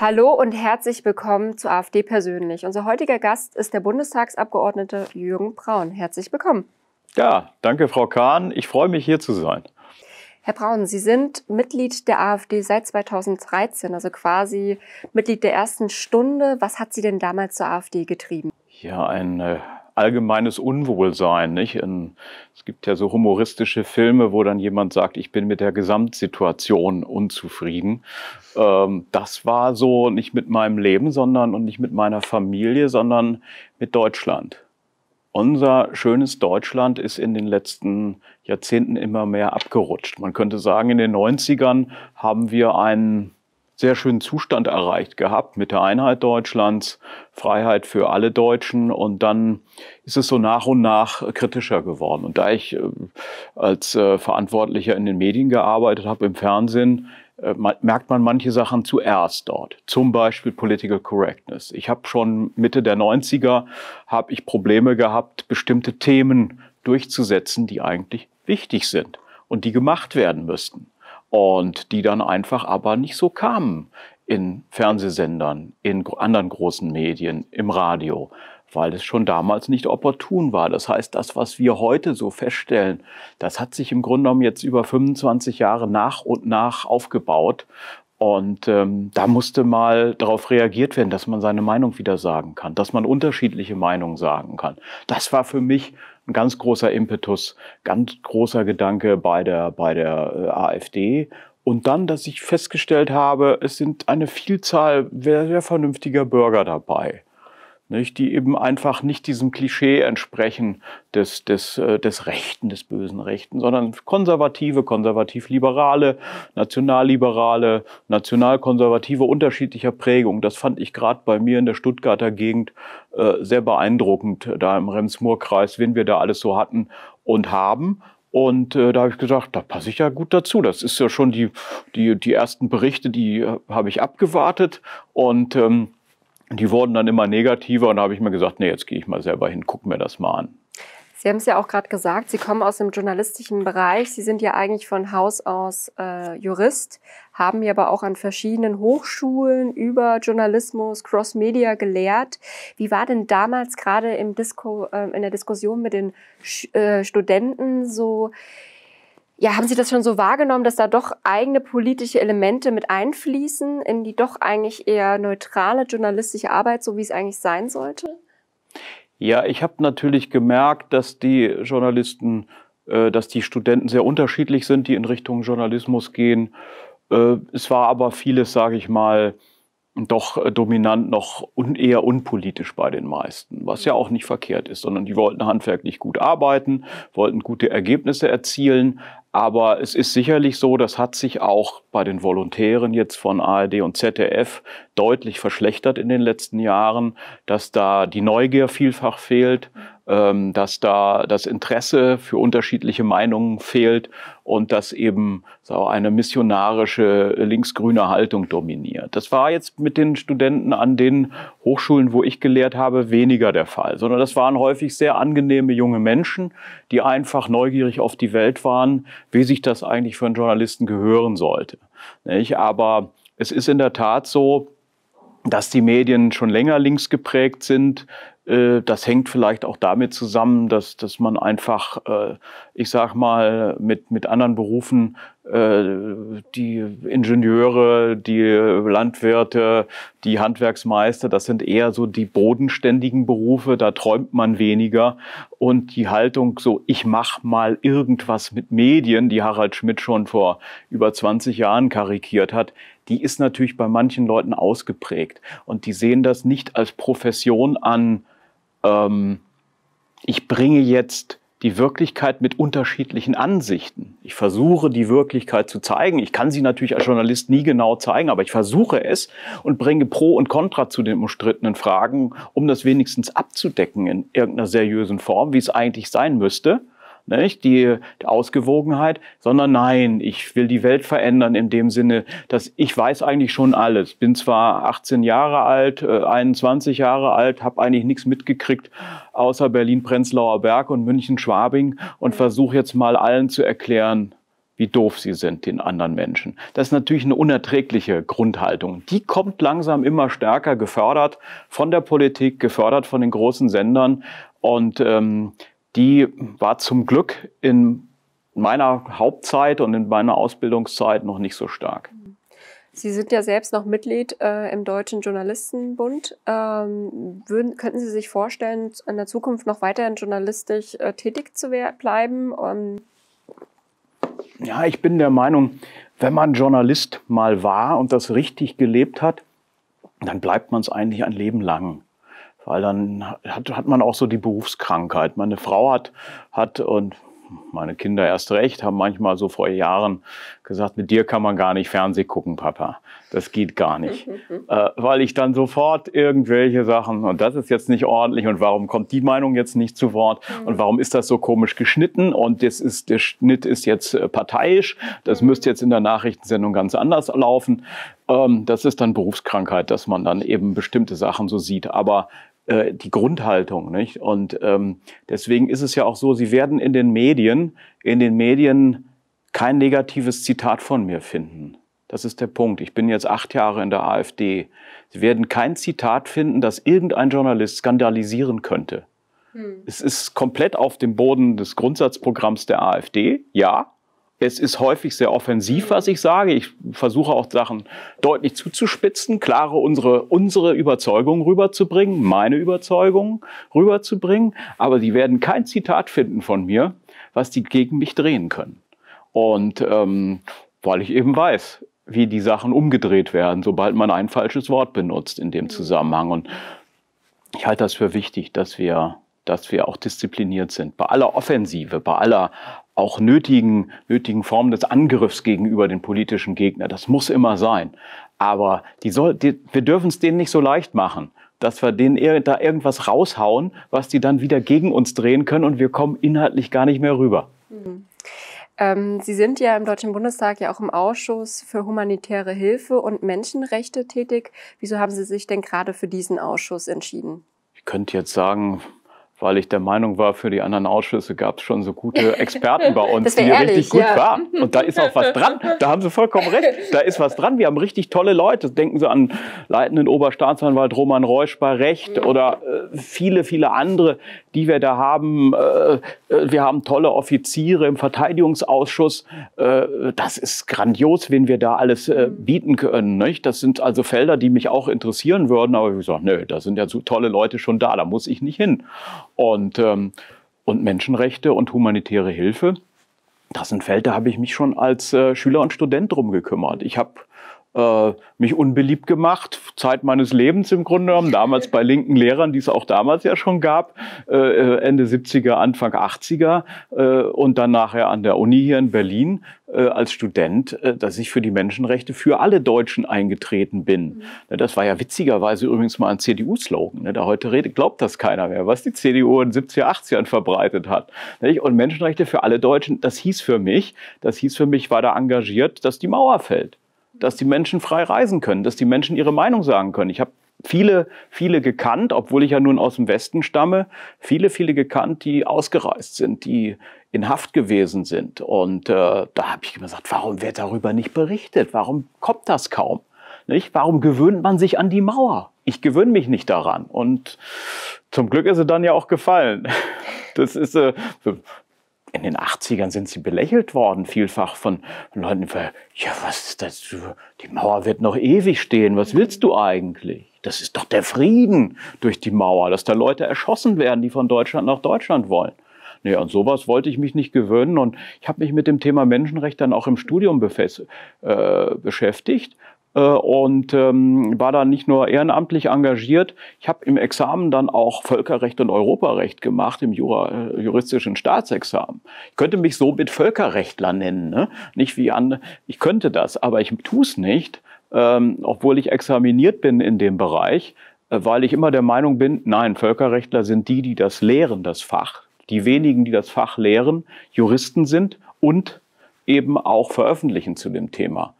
Hallo und herzlich willkommen zu AfD persönlich. Unser heutiger Gast ist der Bundestagsabgeordnete Jürgen Braun. Herzlich willkommen. Ja, danke, Frau Kahn. Ich freue mich, hier zu sein. Herr Braun, Sie sind Mitglied der AfD seit 2013, also quasi Mitglied der ersten Stunde. Was hat Sie denn damals zur AfD getrieben? Ja, ein äh, allgemeines Unwohlsein. Nicht? In, es gibt ja so humoristische Filme, wo dann jemand sagt, ich bin mit der Gesamtsituation unzufrieden. Ähm, das war so nicht mit meinem Leben, sondern und nicht mit meiner Familie, sondern mit Deutschland. Unser schönes Deutschland ist in den letzten Jahrzehnten immer mehr abgerutscht. Man könnte sagen, in den 90ern haben wir einen sehr schönen Zustand erreicht gehabt mit der Einheit Deutschlands, Freiheit für alle Deutschen und dann ist es so nach und nach kritischer geworden. Und da ich äh, als äh, Verantwortlicher in den Medien gearbeitet habe, im Fernsehen, äh, merkt man manche Sachen zuerst dort. Zum Beispiel Political Correctness. Ich habe schon Mitte der 90er habe ich Probleme gehabt, bestimmte Themen durchzusetzen, die eigentlich wichtig sind und die gemacht werden müssten und die dann einfach aber nicht so kamen in Fernsehsendern, in anderen großen Medien, im Radio, weil es schon damals nicht opportun war. Das heißt, das, was wir heute so feststellen, das hat sich im Grunde genommen jetzt über 25 Jahre nach und nach aufgebaut. Und ähm, da musste mal darauf reagiert werden, dass man seine Meinung wieder sagen kann, dass man unterschiedliche Meinungen sagen kann. Das war für mich ein ganz großer Impetus, ganz großer Gedanke bei der, bei der äh, AfD. Und dann, dass ich festgestellt habe, es sind eine Vielzahl sehr, sehr vernünftiger Bürger dabei nicht, die eben einfach nicht diesem Klischee entsprechen des, des, äh, des Rechten, des bösen Rechten, sondern konservative, konservativ-liberale, nationalliberale, nationalkonservative unterschiedlicher Prägung. Das fand ich gerade bei mir in der Stuttgarter Gegend äh, sehr beeindruckend, da im Rems-Murr-Kreis, wen wir da alles so hatten und haben. Und äh, da habe ich gesagt, da passe ich ja gut dazu. Das ist ja schon die, die, die ersten Berichte, die äh, habe ich abgewartet. Und ähm, die wurden dann immer negativer und da habe ich mir gesagt, nee, jetzt gehe ich mal selber hin, gucke mir das mal an. Sie haben es ja auch gerade gesagt, Sie kommen aus dem journalistischen Bereich. Sie sind ja eigentlich von Haus aus äh, Jurist, haben ja aber auch an verschiedenen Hochschulen über Journalismus, Cross-Media gelehrt. Wie war denn damals gerade äh, in der Diskussion mit den Sch äh, Studenten so ja, haben Sie das schon so wahrgenommen, dass da doch eigene politische Elemente mit einfließen in die doch eigentlich eher neutrale journalistische Arbeit, so wie es eigentlich sein sollte? Ja, ich habe natürlich gemerkt, dass die Journalisten, äh, dass die Studenten sehr unterschiedlich sind, die in Richtung Journalismus gehen. Äh, es war aber vieles, sage ich mal, doch äh, dominant noch un eher unpolitisch bei den meisten, was ja auch nicht verkehrt ist, sondern die wollten handwerklich gut arbeiten, wollten gute Ergebnisse erzielen. Aber es ist sicherlich so, das hat sich auch bei den Volontären jetzt von ARD und ZDF deutlich verschlechtert in den letzten Jahren, dass da die Neugier vielfach fehlt, ähm, dass da das Interesse für unterschiedliche Meinungen fehlt und dass eben so eine missionarische linksgrüne Haltung dominiert. Das war jetzt mit den Studenten an den Hochschulen, wo ich gelehrt habe, weniger der Fall, sondern das waren häufig sehr angenehme junge Menschen, die einfach neugierig auf die Welt waren, wie sich das eigentlich für einen Journalisten gehören sollte. Nicht? Aber es ist in der Tat so, dass die Medien schon länger links geprägt sind, äh, das hängt vielleicht auch damit zusammen, dass, dass man einfach, äh, ich sag mal, mit, mit anderen Berufen, äh, die Ingenieure, die Landwirte, die Handwerksmeister, das sind eher so die bodenständigen Berufe, da träumt man weniger. Und die Haltung so, ich mach mal irgendwas mit Medien, die Harald Schmidt schon vor über 20 Jahren karikiert hat, die ist natürlich bei manchen Leuten ausgeprägt. Und die sehen das nicht als Profession an, ähm, ich bringe jetzt die Wirklichkeit mit unterschiedlichen Ansichten. Ich versuche, die Wirklichkeit zu zeigen. Ich kann sie natürlich als Journalist nie genau zeigen, aber ich versuche es und bringe Pro und Contra zu den umstrittenen Fragen, um das wenigstens abzudecken in irgendeiner seriösen Form, wie es eigentlich sein müsste nicht? Die, die Ausgewogenheit, sondern nein, ich will die Welt verändern in dem Sinne, dass ich weiß eigentlich schon alles. Bin zwar 18 Jahre alt, äh, 21 Jahre alt, habe eigentlich nichts mitgekriegt außer Berlin-Prenzlauer Berg und München-Schwabing und mhm. versuche jetzt mal allen zu erklären, wie doof sie sind, den anderen Menschen. Das ist natürlich eine unerträgliche Grundhaltung. Die kommt langsam immer stärker gefördert von der Politik, gefördert von den großen Sendern. Und ähm, die war zum Glück in meiner Hauptzeit und in meiner Ausbildungszeit noch nicht so stark. Sie sind ja selbst noch Mitglied äh, im Deutschen Journalistenbund. Ähm, würden, könnten Sie sich vorstellen, in der Zukunft noch weiterhin journalistisch äh, tätig zu bleiben? Um ähm, ja, ich bin der Meinung, wenn man Journalist mal war und das richtig gelebt hat, dann bleibt man es eigentlich ein Leben lang weil dann hat, hat man auch so die Berufskrankheit. Meine Frau hat, hat und meine Kinder erst recht haben manchmal so vor Jahren gesagt, mit dir kann man gar nicht Fernseh gucken, Papa. Das geht gar nicht. Mhm, mhm. äh, weil ich dann sofort irgendwelche Sachen, und das ist jetzt nicht ordentlich, und warum kommt die Meinung jetzt nicht zu Wort, mhm. und warum ist das so komisch geschnitten, und das ist, der Schnitt ist jetzt äh, parteiisch, das mhm. müsste jetzt in der Nachrichtensendung ganz anders laufen. Ähm, das ist dann Berufskrankheit, dass man dann eben bestimmte Sachen so sieht. Aber äh, die Grundhaltung. Nicht? Und ähm, deswegen ist es ja auch so, Sie werden in den Medien, in den Medien kein negatives Zitat von mir finden. Das ist der Punkt. Ich bin jetzt acht Jahre in der AfD. Sie werden kein Zitat finden, das irgendein Journalist skandalisieren könnte. Hm. Es ist komplett auf dem Boden des Grundsatzprogramms der AfD, ja. Es ist häufig sehr offensiv, was ich sage. Ich versuche auch Sachen deutlich zuzuspitzen, klare unsere, unsere Überzeugung rüberzubringen, meine Überzeugung rüberzubringen. Aber sie werden kein Zitat finden von mir, was die gegen mich drehen können. Und ähm, weil ich eben weiß, wie die Sachen umgedreht werden, sobald man ein falsches Wort benutzt in dem Zusammenhang. Und ich halte das für wichtig, dass wir dass wir auch diszipliniert sind. Bei aller Offensive, bei aller auch nötigen, nötigen Formen des Angriffs gegenüber den politischen Gegner. Das muss immer sein. Aber die soll, die, wir dürfen es denen nicht so leicht machen, dass wir denen ir da irgendwas raushauen, was die dann wieder gegen uns drehen können und wir kommen inhaltlich gar nicht mehr rüber. Mhm. Ähm, Sie sind ja im Deutschen Bundestag ja auch im Ausschuss für humanitäre Hilfe und Menschenrechte tätig. Wieso haben Sie sich denn gerade für diesen Ausschuss entschieden? Ich könnte jetzt sagen, weil ich der Meinung war, für die anderen Ausschüsse gab es schon so gute Experten bei uns, die ehrlich, richtig gut ja. waren. Und da ist auch was dran. Da haben Sie vollkommen recht. Da ist was dran. Wir haben richtig tolle Leute. Denken Sie an leitenden Oberstaatsanwalt Roman Reusch bei Recht oder äh, viele, viele andere, die wir da haben. Äh, äh, wir haben tolle Offiziere im Verteidigungsausschuss. Äh, das ist grandios, wen wir da alles mhm. bieten können. Nicht? Das sind also Felder, die mich auch interessieren würden. Aber ich sage, nö, da sind ja so tolle Leute schon da, da muss ich nicht hin. Und, ähm, und Menschenrechte und humanitäre Hilfe, das sind Felder, da habe ich mich schon als Schüler und Student drum gekümmert. Ich habe äh, mich unbeliebt gemacht, Zeit meines Lebens im Grunde genommen, damals bei linken Lehrern, die es auch damals ja schon gab, äh, äh Ende 70er, Anfang 80er äh, und dann nachher an der Uni hier in Berlin äh, als Student, äh, dass ich für die Menschenrechte für alle Deutschen eingetreten bin. Mhm. Ne, das war ja witzigerweise übrigens mal ein CDU-Slogan. Ne? Da heute redet, glaubt das keiner mehr, was die CDU in den 70er, 80ern verbreitet hat. Nicht? Ne, und Menschenrechte für alle Deutschen, das hieß für mich, das hieß für mich, war da engagiert, dass die Mauer fällt dass die Menschen frei reisen können, dass die Menschen ihre Meinung sagen können. Ich habe viele, viele gekannt, obwohl ich ja nun aus dem Westen stamme, viele, viele gekannt, die ausgereist sind, die in Haft gewesen sind. Und äh, da habe ich immer gesagt, warum wird darüber nicht berichtet? Warum kommt das kaum? Nicht? Warum gewöhnt man sich an die Mauer? Ich gewöhne mich nicht daran. Und zum Glück ist sie dann ja auch gefallen. Das ist äh, in den 80ern sind sie belächelt worden, vielfach von Leuten, ja, was ist das? Die Mauer wird noch ewig stehen, was willst du eigentlich? Das ist doch der Frieden durch die Mauer, dass da Leute erschossen werden, die von Deutschland nach Deutschland wollen. Nee, an sowas wollte ich mich nicht gewöhnen und ich habe mich mit dem Thema Menschenrecht dann auch im Studium äh, beschäftigt äh, und ähm, war dann nicht nur ehrenamtlich engagiert, ich habe im Examen dann auch Völkerrecht und Europarecht gemacht, im Jura, äh, juristischen Staatsexamen. Ich könnte mich so mit Völkerrechtler nennen, ne? nicht wie andere. Ich könnte das, aber ich tue es nicht, ähm, obwohl ich examiniert bin in dem Bereich, äh, weil ich immer der Meinung bin, nein, Völkerrechtler sind die, die das lehren, das Fach. Die wenigen, die das Fach lehren, Juristen sind und eben auch veröffentlichen zu dem Thema.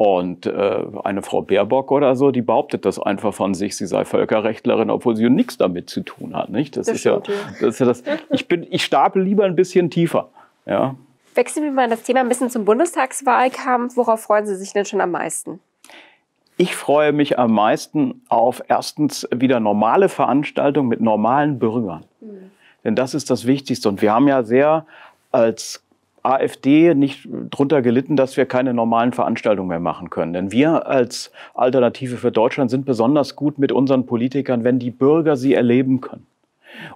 Und äh, eine Frau Baerbock oder so, die behauptet das einfach von sich, sie sei Völkerrechtlerin, obwohl sie nichts damit zu tun hat. Nicht? Das, das ist ja, das ist ja das. Ich, bin, ich stapel lieber ein bisschen tiefer. Ja. Wechseln wir mal das Thema ein bisschen zum Bundestagswahlkampf. Worauf freuen Sie sich denn schon am meisten? Ich freue mich am meisten auf erstens wieder normale Veranstaltungen mit normalen Bürgern. Mhm. Denn das ist das Wichtigste. Und wir haben ja sehr als AfD nicht drunter gelitten, dass wir keine normalen Veranstaltungen mehr machen können. Denn wir als Alternative für Deutschland sind besonders gut mit unseren Politikern, wenn die Bürger sie erleben können.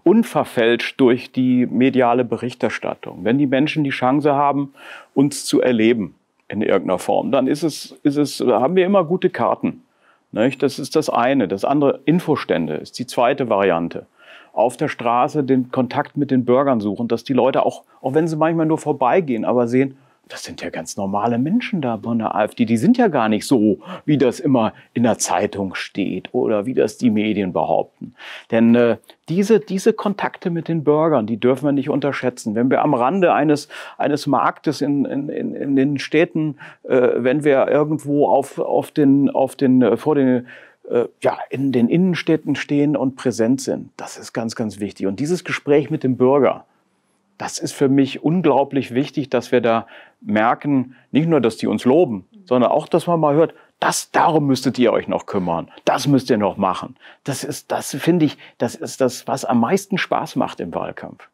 Unverfälscht durch die mediale Berichterstattung. Wenn die Menschen die Chance haben, uns zu erleben in irgendeiner Form, dann ist es, ist es, haben wir immer gute Karten. Das ist das eine. Das andere, Infostände, ist die zweite Variante auf der Straße den Kontakt mit den Bürgern suchen, dass die Leute auch, auch wenn sie manchmal nur vorbeigehen, aber sehen, das sind ja ganz normale Menschen da von der AfD. Die sind ja gar nicht so, wie das immer in der Zeitung steht oder wie das die Medien behaupten. Denn äh, diese, diese Kontakte mit den Bürgern, die dürfen wir nicht unterschätzen. Wenn wir am Rande eines, eines Marktes in, in, in, in den Städten, äh, wenn wir irgendwo auf, auf den, auf den, äh, vor den äh, ja, in den Innenstädten stehen und präsent sind. Das ist ganz, ganz wichtig. Und dieses Gespräch mit dem Bürger, das ist für mich unglaublich wichtig, dass wir da merken, nicht nur, dass die uns loben, sondern auch, dass man mal hört, das, darum müsstet ihr euch noch kümmern. Das müsst ihr noch machen. Das ist, das finde ich, das ist das, was am meisten Spaß macht im Wahlkampf.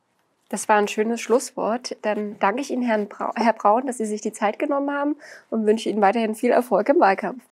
Das war ein schönes Schlusswort. Dann danke ich Ihnen, Herrn Bra Herr Braun, dass Sie sich die Zeit genommen haben und wünsche Ihnen weiterhin viel Erfolg im Wahlkampf.